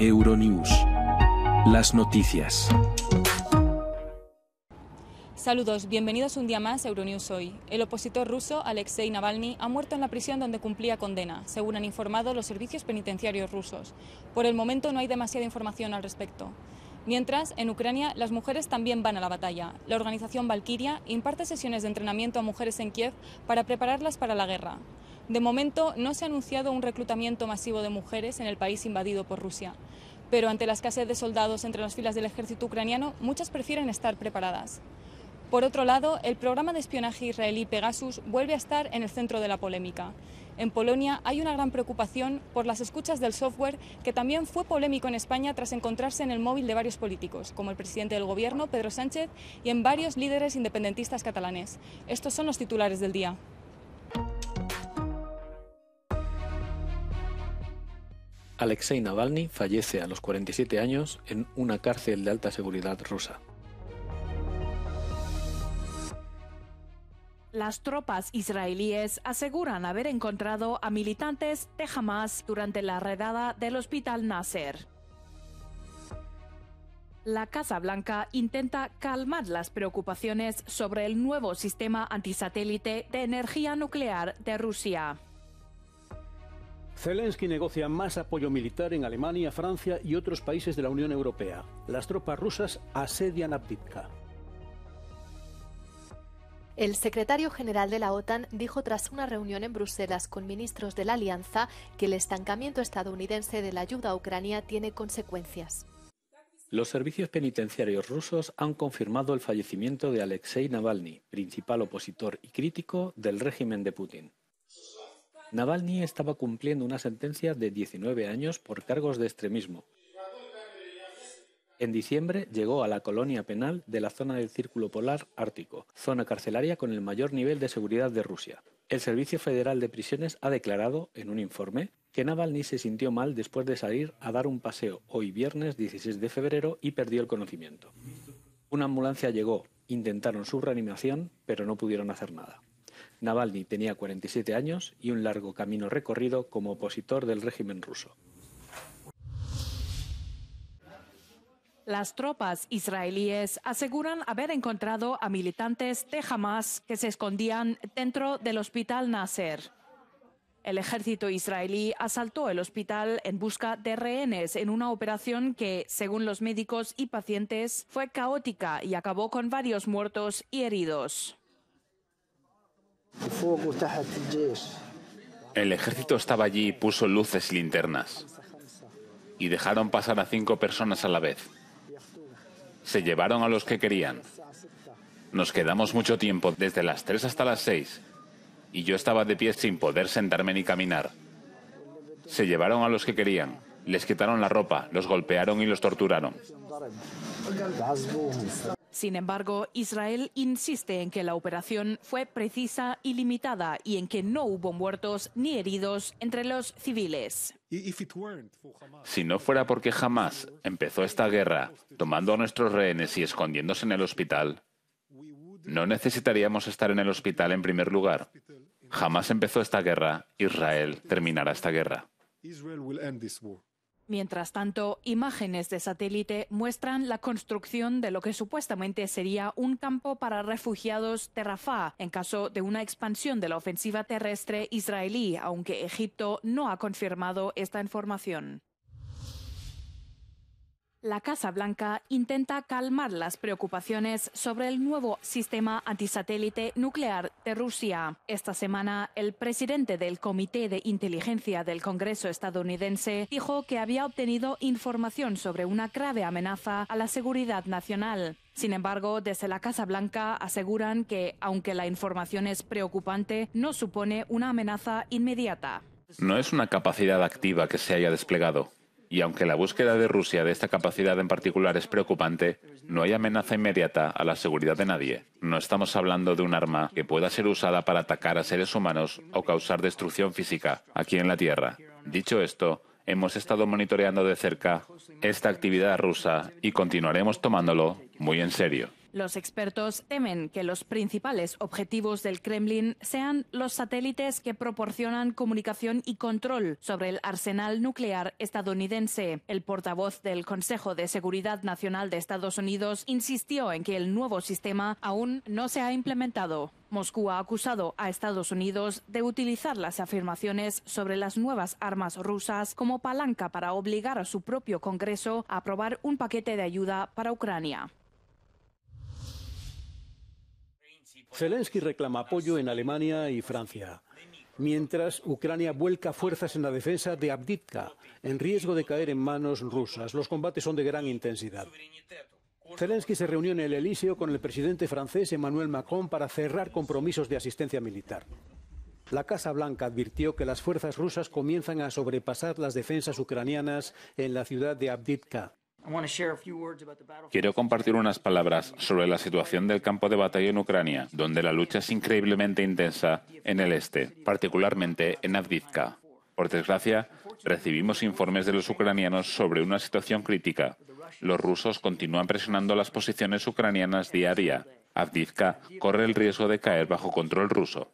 Euronews. Las noticias. Saludos, bienvenidos un día más a Euronews Hoy. El opositor ruso Alexei Navalny ha muerto en la prisión donde cumplía condena, según han informado los servicios penitenciarios rusos. Por el momento no hay demasiada información al respecto. Mientras, en Ucrania, las mujeres también van a la batalla. La organización Valkyria imparte sesiones de entrenamiento a mujeres en Kiev para prepararlas para la guerra. De momento no se ha anunciado un reclutamiento masivo de mujeres en el país invadido por Rusia, pero ante la escasez de soldados entre las filas del ejército ucraniano, muchas prefieren estar preparadas. Por otro lado, el programa de espionaje israelí Pegasus vuelve a estar en el centro de la polémica. En Polonia hay una gran preocupación por las escuchas del software que también fue polémico en España tras encontrarse en el móvil de varios políticos, como el presidente del gobierno, Pedro Sánchez, y en varios líderes independentistas catalanes. Estos son los titulares del día. Alexei Navalny fallece a los 47 años en una cárcel de alta seguridad rusa. Las tropas israelíes aseguran haber encontrado a militantes de Hamas durante la redada del hospital Nasser. La Casa Blanca intenta calmar las preocupaciones sobre el nuevo sistema antisatélite de energía nuclear de Rusia. Zelensky negocia más apoyo militar en Alemania, Francia y otros países de la Unión Europea. Las tropas rusas asedian Abdivka. El secretario general de la OTAN dijo tras una reunión en Bruselas con ministros de la alianza que el estancamiento estadounidense de la ayuda a Ucrania tiene consecuencias. Los servicios penitenciarios rusos han confirmado el fallecimiento de Alexei Navalny, principal opositor y crítico del régimen de Putin. Navalny estaba cumpliendo una sentencia de 19 años por cargos de extremismo. En diciembre llegó a la colonia penal de la zona del Círculo Polar Ártico, zona carcelaria con el mayor nivel de seguridad de Rusia. El Servicio Federal de Prisiones ha declarado, en un informe, que Navalny se sintió mal después de salir a dar un paseo hoy viernes 16 de febrero y perdió el conocimiento. Una ambulancia llegó, intentaron su reanimación, pero no pudieron hacer nada. Navalny tenía 47 años y un largo camino recorrido como opositor del régimen ruso. Las tropas israelíes aseguran haber encontrado a militantes de Hamas que se escondían dentro del hospital Nasser. El ejército israelí asaltó el hospital en busca de rehenes en una operación que, según los médicos y pacientes, fue caótica y acabó con varios muertos y heridos. El ejército estaba allí y puso luces y linternas. Y dejaron pasar a cinco personas a la vez. Se llevaron a los que querían. Nos quedamos mucho tiempo, desde las tres hasta las seis, y yo estaba de pie sin poder sentarme ni caminar. Se llevaron a los que querían, les quitaron la ropa, los golpearon y los torturaron. Sin embargo, Israel insiste en que la operación fue precisa y limitada y en que no hubo muertos ni heridos entre los civiles. Si no fuera porque jamás empezó esta guerra tomando a nuestros rehenes y escondiéndose en el hospital, no necesitaríamos estar en el hospital en primer lugar. Jamás empezó esta guerra, Israel terminará esta guerra. Mientras tanto, imágenes de satélite muestran la construcción de lo que supuestamente sería un campo para refugiados de Rafah en caso de una expansión de la ofensiva terrestre israelí, aunque Egipto no ha confirmado esta información. La Casa Blanca intenta calmar las preocupaciones sobre el nuevo sistema antisatélite nuclear de Rusia. Esta semana, el presidente del Comité de Inteligencia del Congreso estadounidense dijo que había obtenido información sobre una grave amenaza a la seguridad nacional. Sin embargo, desde la Casa Blanca aseguran que, aunque la información es preocupante, no supone una amenaza inmediata. No es una capacidad activa que se haya desplegado. Y aunque la búsqueda de Rusia de esta capacidad en particular es preocupante, no hay amenaza inmediata a la seguridad de nadie. No estamos hablando de un arma que pueda ser usada para atacar a seres humanos o causar destrucción física aquí en la Tierra. Dicho esto, hemos estado monitoreando de cerca esta actividad rusa y continuaremos tomándolo muy en serio. Los expertos temen que los principales objetivos del Kremlin sean los satélites que proporcionan comunicación y control sobre el arsenal nuclear estadounidense. El portavoz del Consejo de Seguridad Nacional de Estados Unidos insistió en que el nuevo sistema aún no se ha implementado. Moscú ha acusado a Estados Unidos de utilizar las afirmaciones sobre las nuevas armas rusas como palanca para obligar a su propio Congreso a aprobar un paquete de ayuda para Ucrania. Zelensky reclama apoyo en Alemania y Francia, mientras Ucrania vuelca fuerzas en la defensa de Abditka, en riesgo de caer en manos rusas. Los combates son de gran intensidad. Zelensky se reunió en el Elíseo con el presidente francés Emmanuel Macron para cerrar compromisos de asistencia militar. La Casa Blanca advirtió que las fuerzas rusas comienzan a sobrepasar las defensas ucranianas en la ciudad de Abditka, Quiero compartir unas palabras sobre la situación del campo de batalla en Ucrania, donde la lucha es increíblemente intensa en el este, particularmente en Avdivka. Por desgracia, recibimos informes de los ucranianos sobre una situación crítica. Los rusos continúan presionando las posiciones ucranianas día a día. Avdivka corre el riesgo de caer bajo control ruso.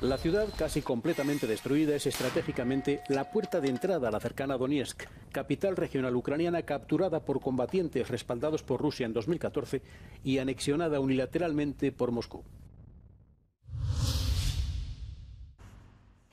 La ciudad, casi completamente destruida, es estratégicamente la puerta de entrada a la cercana Donetsk, capital regional ucraniana capturada por combatientes respaldados por Rusia en 2014 y anexionada unilateralmente por Moscú.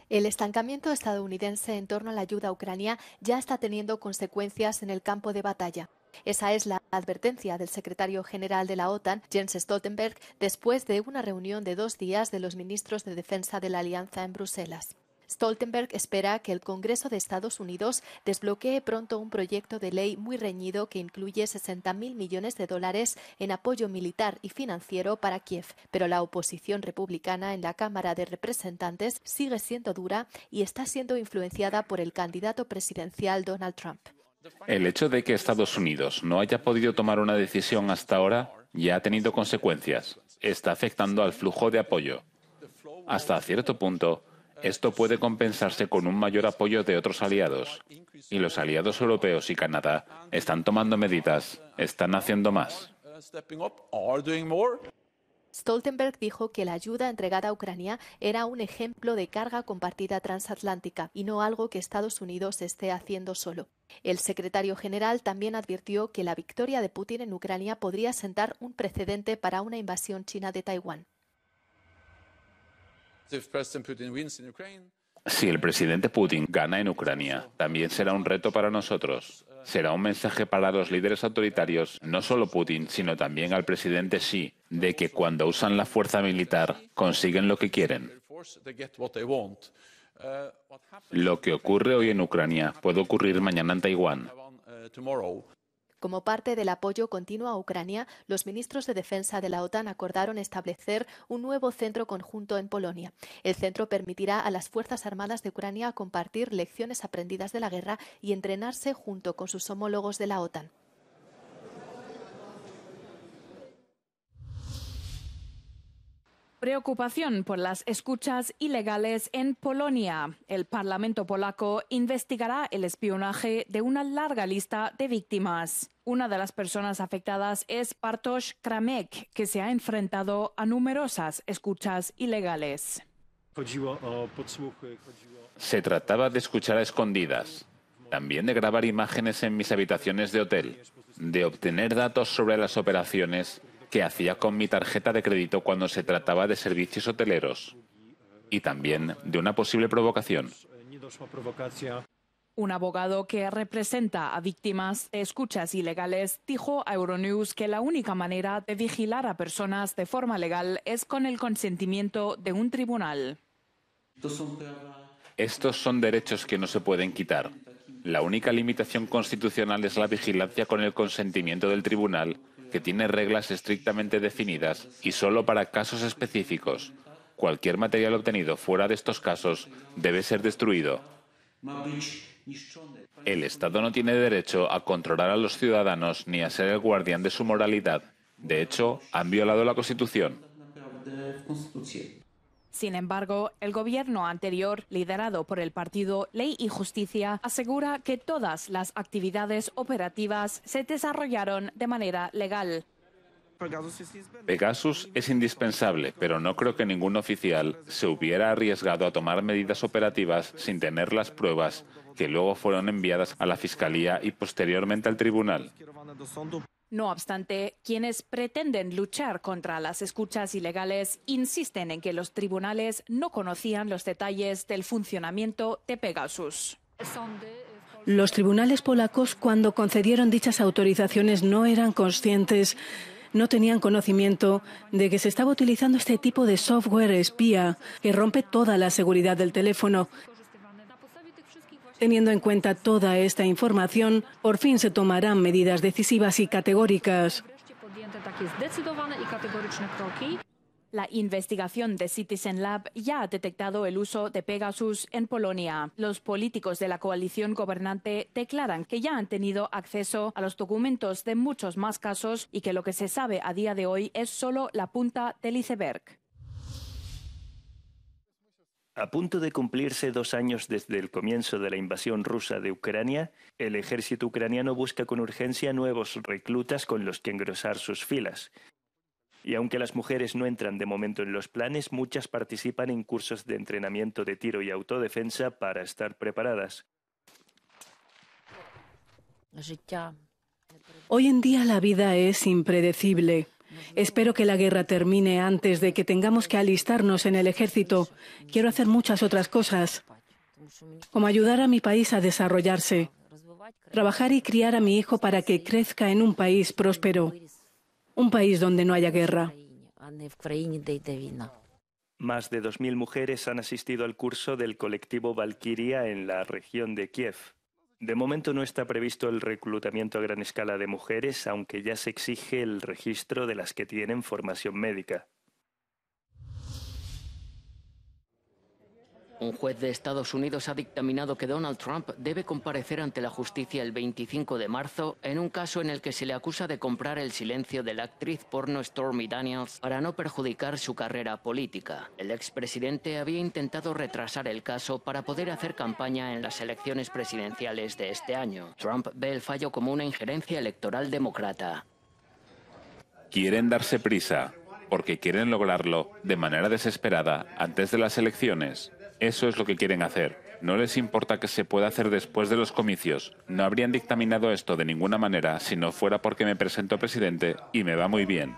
El estancamiento estadounidense en torno a la ayuda a Ucrania ya está teniendo consecuencias en el campo de batalla. Esa es la advertencia del secretario general de la OTAN, Jens Stoltenberg, después de una reunión de dos días de los ministros de Defensa de la Alianza en Bruselas. Stoltenberg espera que el Congreso de Estados Unidos desbloquee pronto un proyecto de ley muy reñido que incluye 60.000 millones de dólares en apoyo militar y financiero para Kiev, pero la oposición republicana en la Cámara de Representantes sigue siendo dura y está siendo influenciada por el candidato presidencial Donald Trump. El hecho de que Estados Unidos no haya podido tomar una decisión hasta ahora ya ha tenido consecuencias. Está afectando al flujo de apoyo. Hasta cierto punto, esto puede compensarse con un mayor apoyo de otros aliados. Y los aliados europeos y Canadá están tomando medidas, están haciendo más. Stoltenberg dijo que la ayuda entregada a Ucrania era un ejemplo de carga compartida transatlántica y no algo que Estados Unidos esté haciendo solo. El secretario general también advirtió que la victoria de Putin en Ucrania podría sentar un precedente para una invasión china de Taiwán. Si el presidente Putin gana en Ucrania, también será un reto para nosotros. Será un mensaje para los líderes autoritarios, no solo Putin, sino también al presidente Xi, de que cuando usan la fuerza militar consiguen lo que quieren. Lo que ocurre hoy en Ucrania puede ocurrir mañana en Taiwán. Como parte del apoyo continuo a Ucrania, los ministros de Defensa de la OTAN acordaron establecer un nuevo centro conjunto en Polonia. El centro permitirá a las Fuerzas Armadas de Ucrania compartir lecciones aprendidas de la guerra y entrenarse junto con sus homólogos de la OTAN. Preocupación por las escuchas ilegales en Polonia. El Parlamento polaco investigará el espionaje de una larga lista de víctimas. Una de las personas afectadas es Bartosz Kramek, que se ha enfrentado a numerosas escuchas ilegales. Se trataba de escuchar a escondidas, también de grabar imágenes en mis habitaciones de hotel, de obtener datos sobre las operaciones que hacía con mi tarjeta de crédito cuando se trataba de servicios hoteleros y también de una posible provocación. Un abogado que representa a víctimas de escuchas ilegales dijo a Euronews que la única manera de vigilar a personas de forma legal es con el consentimiento de un tribunal. Estos son derechos que no se pueden quitar. La única limitación constitucional es la vigilancia con el consentimiento del tribunal que tiene reglas estrictamente definidas y solo para casos específicos. Cualquier material obtenido fuera de estos casos debe ser destruido. El Estado no tiene derecho a controlar a los ciudadanos ni a ser el guardián de su moralidad. De hecho, han violado la Constitución. Sin embargo, el gobierno anterior, liderado por el partido Ley y Justicia, asegura que todas las actividades operativas se desarrollaron de manera legal. Pegasus es indispensable, pero no creo que ningún oficial se hubiera arriesgado a tomar medidas operativas sin tener las pruebas que luego fueron enviadas a la Fiscalía y posteriormente al Tribunal. No obstante, quienes pretenden luchar contra las escuchas ilegales insisten en que los tribunales no conocían los detalles del funcionamiento de Pegasus. Los tribunales polacos, cuando concedieron dichas autorizaciones, no eran conscientes, no tenían conocimiento de que se estaba utilizando este tipo de software espía que rompe toda la seguridad del teléfono Teniendo en cuenta toda esta información, por fin se tomarán medidas decisivas y categóricas. La investigación de Citizen Lab ya ha detectado el uso de Pegasus en Polonia. Los políticos de la coalición gobernante declaran que ya han tenido acceso a los documentos de muchos más casos y que lo que se sabe a día de hoy es solo la punta del iceberg. A punto de cumplirse dos años desde el comienzo de la invasión rusa de Ucrania, el ejército ucraniano busca con urgencia nuevos reclutas con los que engrosar sus filas. Y aunque las mujeres no entran de momento en los planes, muchas participan en cursos de entrenamiento de tiro y autodefensa para estar preparadas. Hoy en día la vida es impredecible. Espero que la guerra termine antes de que tengamos que alistarnos en el ejército. Quiero hacer muchas otras cosas, como ayudar a mi país a desarrollarse, trabajar y criar a mi hijo para que crezca en un país próspero, un país donde no haya guerra. Más de 2.000 mujeres han asistido al curso del colectivo Valkiria en la región de Kiev. De momento no está previsto el reclutamiento a gran escala de mujeres, aunque ya se exige el registro de las que tienen formación médica. Un juez de Estados Unidos ha dictaminado que Donald Trump debe comparecer ante la justicia el 25 de marzo en un caso en el que se le acusa de comprar el silencio de la actriz porno Stormy Daniels para no perjudicar su carrera política. El expresidente había intentado retrasar el caso para poder hacer campaña en las elecciones presidenciales de este año. Trump ve el fallo como una injerencia electoral demócrata. Quieren darse prisa porque quieren lograrlo de manera desesperada antes de las elecciones. Eso es lo que quieren hacer. No les importa que se pueda hacer después de los comicios. No habrían dictaminado esto de ninguna manera si no fuera porque me presento presidente y me va muy bien.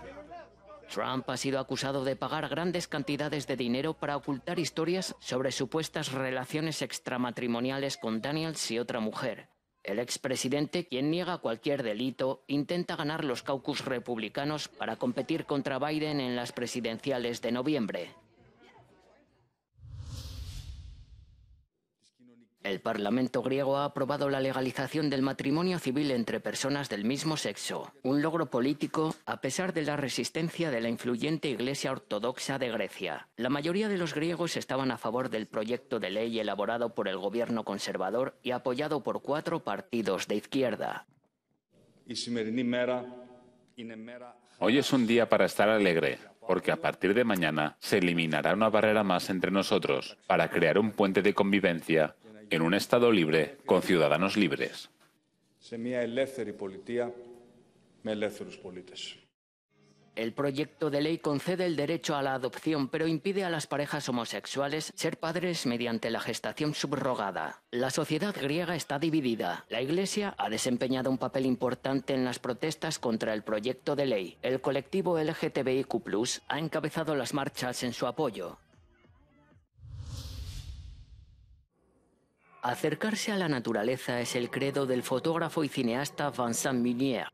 Trump ha sido acusado de pagar grandes cantidades de dinero para ocultar historias sobre supuestas relaciones extramatrimoniales con Daniels y otra mujer. El expresidente, quien niega cualquier delito, intenta ganar los caucus republicanos para competir contra Biden en las presidenciales de noviembre. El Parlamento griego ha aprobado la legalización del matrimonio civil entre personas del mismo sexo, un logro político a pesar de la resistencia de la influyente Iglesia Ortodoxa de Grecia. La mayoría de los griegos estaban a favor del proyecto de ley elaborado por el gobierno conservador y apoyado por cuatro partidos de izquierda. Hoy es un día para estar alegre, porque a partir de mañana se eliminará una barrera más entre nosotros para crear un puente de convivencia en un Estado libre, con ciudadanos libres. El proyecto de ley concede el derecho a la adopción, pero impide a las parejas homosexuales ser padres mediante la gestación subrogada. La sociedad griega está dividida. La Iglesia ha desempeñado un papel importante en las protestas contra el proyecto de ley. El colectivo LGTBIQ ha encabezado las marchas en su apoyo. Acercarse a la naturaleza es el credo del fotógrafo y cineasta Vincent Minier.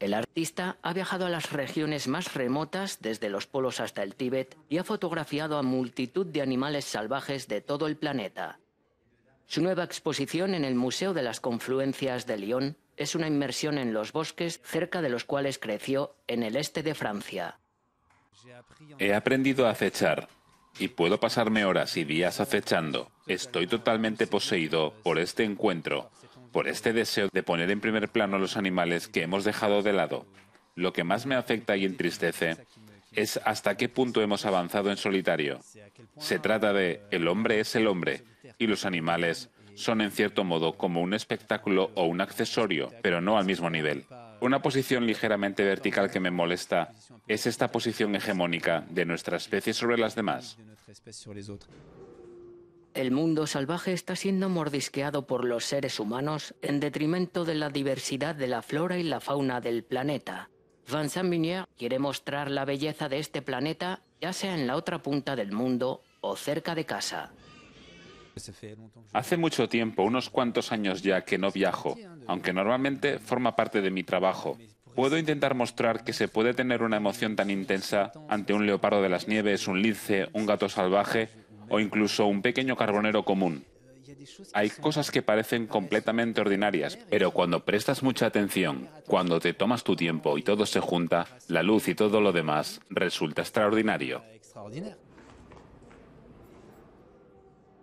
El artista ha viajado a las regiones más remotas, desde los polos hasta el Tíbet, y ha fotografiado a multitud de animales salvajes de todo el planeta. Su nueva exposición en el Museo de las Confluencias de Lyon es una inmersión en los bosques cerca de los cuales creció en el este de Francia. He aprendido a acechar, y puedo pasarme horas y días acechando. Estoy totalmente poseído por este encuentro, por este deseo de poner en primer plano los animales que hemos dejado de lado. Lo que más me afecta y entristece es hasta qué punto hemos avanzado en solitario. Se trata de el hombre es el hombre y los animales son en cierto modo como un espectáculo o un accesorio, pero no al mismo nivel. Una posición ligeramente vertical que me molesta es esta posición hegemónica de nuestra especie sobre las demás. El mundo salvaje está siendo mordisqueado por los seres humanos en detrimento de la diversidad de la flora y la fauna del planeta. Vincent Vignier quiere mostrar la belleza de este planeta, ya sea en la otra punta del mundo o cerca de casa. Hace mucho tiempo, unos cuantos años ya, que no viajo, aunque normalmente forma parte de mi trabajo. Puedo intentar mostrar que se puede tener una emoción tan intensa ante un leopardo de las nieves, un lince, un gato salvaje o incluso un pequeño carbonero común. Hay cosas que parecen completamente ordinarias, pero cuando prestas mucha atención, cuando te tomas tu tiempo y todo se junta, la luz y todo lo demás resulta extraordinario.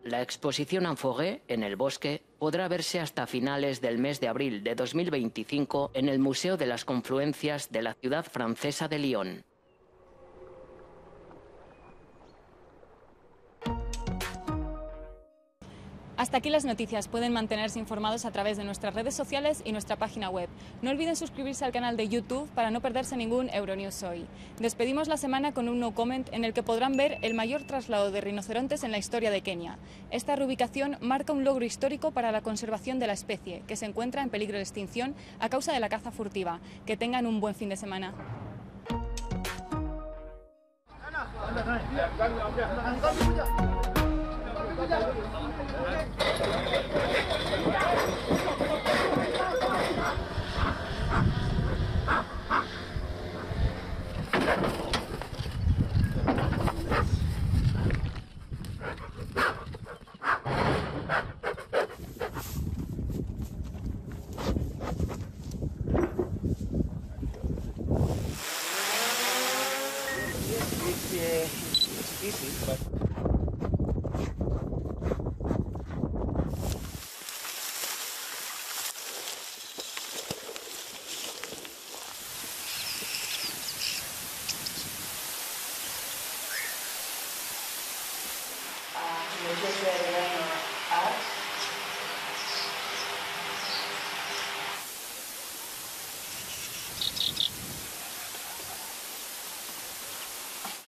La exposición Anfogué, en el bosque, podrá verse hasta finales del mes de abril de 2025 en el Museo de las Confluencias de la ciudad francesa de Lyon. Hasta aquí las noticias. Pueden mantenerse informados a través de nuestras redes sociales y nuestra página web. No olviden suscribirse al canal de YouTube para no perderse ningún Euronews hoy. Despedimos la semana con un no comment en el que podrán ver el mayor traslado de rinocerontes en la historia de Kenia. Esta reubicación marca un logro histórico para la conservación de la especie, que se encuentra en peligro de extinción a causa de la caza furtiva. Que tengan un buen fin de semana. It's easy, but